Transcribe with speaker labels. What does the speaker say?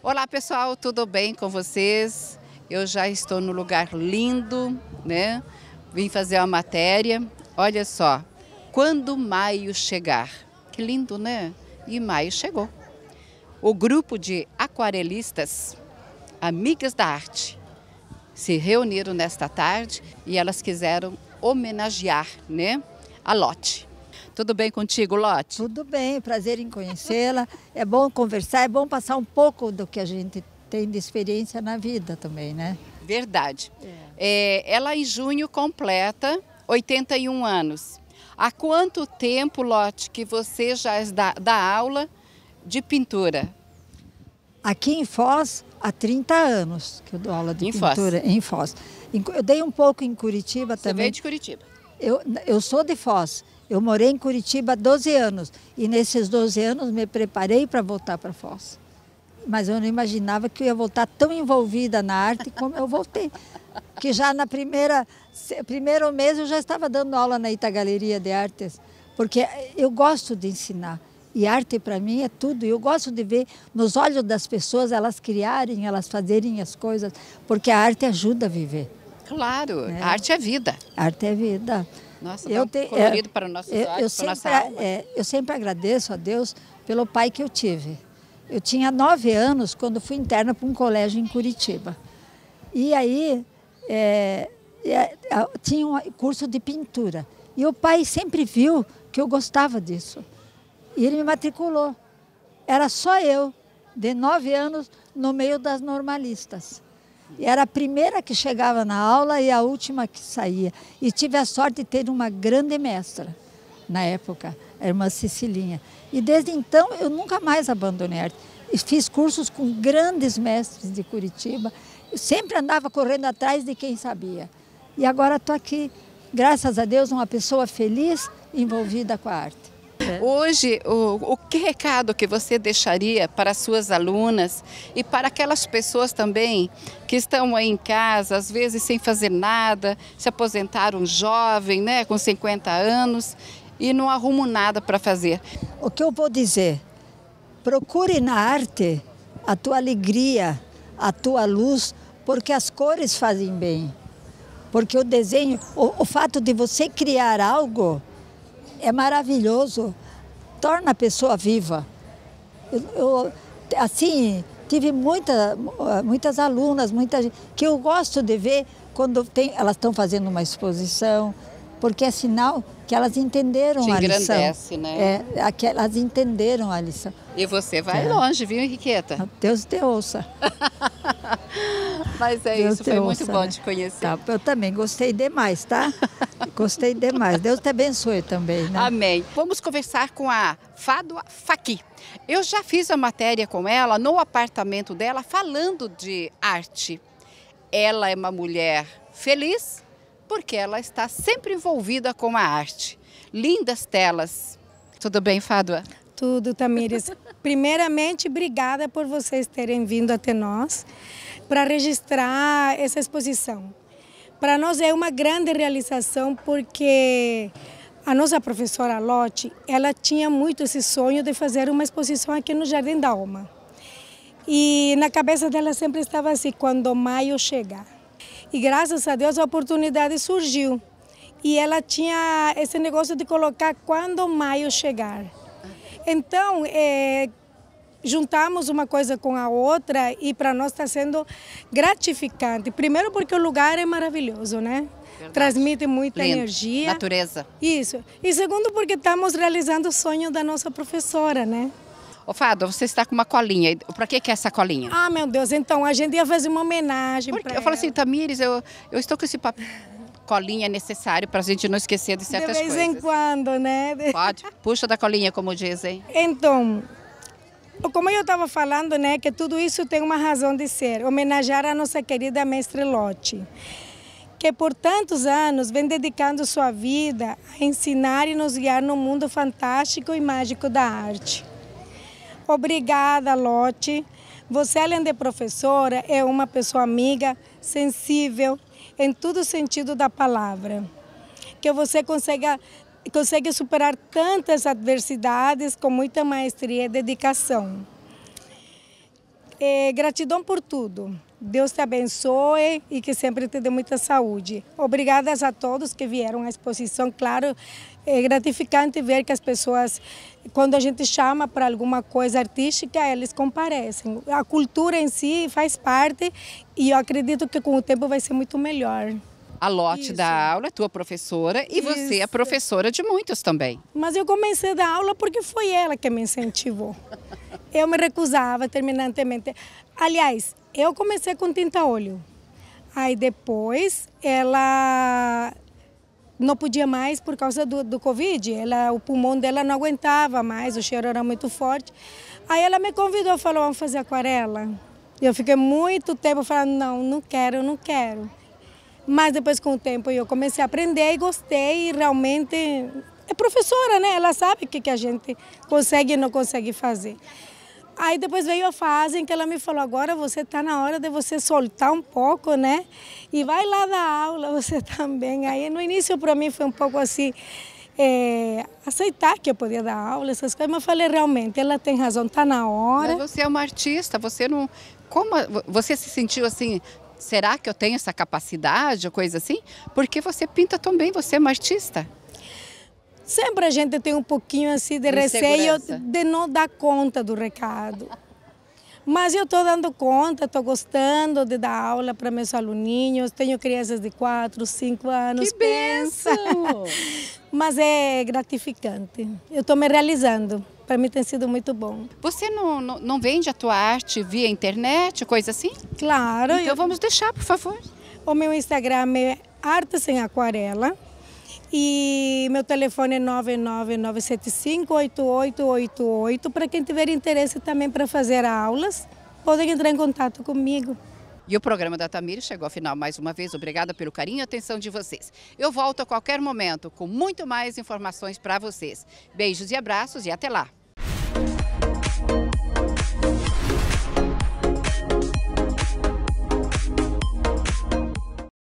Speaker 1: Olá pessoal, tudo bem com vocês? Eu já estou no lugar lindo, né? Vim fazer uma matéria. Olha só, quando maio chegar. Que lindo, né? E maio chegou. O grupo de aquarelistas, amigas da arte, se reuniram nesta tarde
Speaker 2: e elas quiseram homenagear, né? A Lote. Tudo bem contigo, Lote? Tudo bem, prazer em conhecê-la. é bom conversar, é bom passar um pouco do que a gente tem de experiência na vida também, né? Verdade. É. É, ela em
Speaker 1: junho completa 81 anos. Há quanto tempo, Lote, que você já dá, dá aula de pintura?
Speaker 2: Aqui em Foz, há 30 anos que eu dou aula de em pintura. Foz. Em Foz. Eu dei um pouco em Curitiba você também. Você veio de Curitiba? Eu, eu sou de Foz. Eu morei em Curitiba há 12 anos e nesses 12 anos me preparei para voltar para Foz. Mas eu não imaginava que eu ia voltar tão envolvida na arte como eu voltei. Que já na primeira primeiro mês eu já estava dando aula na Ita Galeria de Artes, porque eu gosto de ensinar. E arte para mim é tudo. E eu gosto de ver nos olhos das pessoas elas criarem, elas fazerem as coisas, porque a arte ajuda a viver. Claro, né? a arte é vida. A arte é vida.
Speaker 1: Nossa, eu tão te, é, colorido é, para nossos eu, olhos, eu sempre, nossa alma. É,
Speaker 2: eu sempre agradeço a Deus pelo pai que eu tive. Eu tinha nove anos quando fui interna para um colégio em Curitiba. E aí é, tinha um curso de pintura. E o pai sempre viu que eu gostava disso. E ele me matriculou. Era só eu, de nove anos, no meio das normalistas era a primeira que chegava na aula e a última que saía. E tive a sorte de ter uma grande mestra na época, a irmã Cecilinha. E desde então eu nunca mais abandonei a arte. E fiz cursos com grandes mestres de Curitiba. Eu sempre andava correndo atrás de quem sabia. E agora estou aqui, graças a Deus, uma pessoa feliz envolvida com a arte.
Speaker 1: Hoje, o, o que recado que você deixaria para suas alunas e para aquelas pessoas também que estão aí em casa, às vezes sem fazer nada, se aposentaram jovem, né, com 50 anos e não arrumam nada
Speaker 2: para fazer. O que eu vou dizer? Procure na arte a tua alegria, a tua luz, porque as cores fazem bem. Porque o desenho, o, o fato de você criar algo, é maravilhoso, torna a pessoa viva. Eu, eu, assim, tive muita, muitas alunas, muita gente, que eu gosto de ver quando tem, elas estão fazendo uma exposição, porque é sinal que elas entenderam Te a lição. engrandece, né? É, que elas entenderam a lição.
Speaker 1: E você vai é. longe,
Speaker 2: viu, Henriqueta? Ah, Deus te ouça. Mas é Deus isso, foi ouça, muito bom né? te conhecer. Tá, eu também gostei demais, tá? Gostei demais. Deus te abençoe também. Né? Amém. Vamos
Speaker 1: conversar com a Fádua Faqui. Eu
Speaker 2: já fiz a matéria com ela no apartamento
Speaker 1: dela falando de arte. Ela é uma mulher feliz porque ela está sempre envolvida com a arte. Lindas telas.
Speaker 3: Tudo bem, Fádua? Tudo, Tamires. Primeiramente, obrigada por vocês terem vindo até nós para registrar essa exposição. Para nós é uma grande realização porque a nossa professora Lotte, ela tinha muito esse sonho de fazer uma exposição aqui no Jardim da Alma. E na cabeça dela sempre estava assim, quando maio chegar. E graças a Deus a oportunidade surgiu. E ela tinha esse negócio de colocar quando maio chegar. Então, é, juntamos uma coisa com a outra e para nós está sendo gratificante. Primeiro porque o lugar é maravilhoso, né? Verdade. Transmite muita Lindo. energia. Natureza. Isso. E segundo porque estamos realizando o sonho da nossa professora, né? Ô Fado, você está com uma colinha. Para que, que é essa colinha? Ah, meu Deus, então a gente ia fazer uma homenagem. Porque eu falo assim, Tamires, eu, eu estou com esse papel
Speaker 1: colinha é necessário para a gente não esquecer de certas coisas. De vez coisas. em
Speaker 3: quando, né? Pode, puxa da colinha, como dizem. Então, como eu estava falando, né, que tudo isso tem uma razão de ser, homenagear a nossa querida mestre Lotte, que por tantos anos vem dedicando sua vida a ensinar e nos guiar no mundo fantástico e mágico da arte. Obrigada, Lotte. Você, além de professora, é uma pessoa amiga, sensível, em todo sentido da palavra. Que você consiga consegue superar tantas adversidades com muita maestria e dedicação. É, gratidão por tudo. Deus te abençoe e que sempre te dê muita saúde. Obrigadas a todos que vieram à exposição. Claro, é gratificante ver que as pessoas, quando a gente chama para alguma coisa artística, eles comparecem. A cultura em si faz parte e eu acredito que com o tempo vai ser muito melhor a
Speaker 1: lote da aula, é tua professora, e Isso. você é professora de muitos também.
Speaker 3: Mas eu comecei da aula porque foi ela que me incentivou. eu me recusava terminantemente. Aliás, eu comecei com tinta óleo. Aí depois ela não podia mais por causa do, do Covid. Ela, o pulmão dela não aguentava mais, o cheiro era muito forte. Aí ela me convidou, falou, vamos fazer aquarela. E eu fiquei muito tempo falando, não, não quero, não quero. Mas depois, com o tempo, eu comecei a aprender e gostei. E realmente é professora, né? Ela sabe o que, que a gente consegue e não consegue fazer. Aí depois veio a fase em que ela me falou, agora você está na hora de você soltar um pouco, né? E vai lá dar aula, você também. Aí no início para mim foi um pouco assim, é, aceitar que eu podia dar aula, essas coisas, mas falei, realmente, ela tem razão, está na hora. Mas você é uma artista, você não...
Speaker 1: Como você se sentiu assim, será que eu tenho essa capacidade ou coisa assim?
Speaker 3: Porque você pinta tão bem, você é uma artista. Sempre a gente tem um pouquinho assim de receio de não dar conta do recado. Mas eu estou dando conta, estou gostando de dar aula para meus aluninhos. Tenho crianças de 4, 5 anos. Que benção! Mas é gratificante. Eu estou me realizando para mim tem sido muito bom. Você não, não, não, vende a tua arte via internet, coisa assim? Claro. Então eu... vamos deixar, por favor. O meu Instagram é Arte Sem Aquarela. E meu telefone é 999758888. Para quem tiver interesse também para fazer aulas, podem entrar em contato comigo.
Speaker 1: E o programa da Tamir chegou ao final mais uma vez. Obrigada pelo carinho e atenção de vocês. Eu volto a qualquer momento com muito mais informações para vocês. Beijos e abraços e até lá!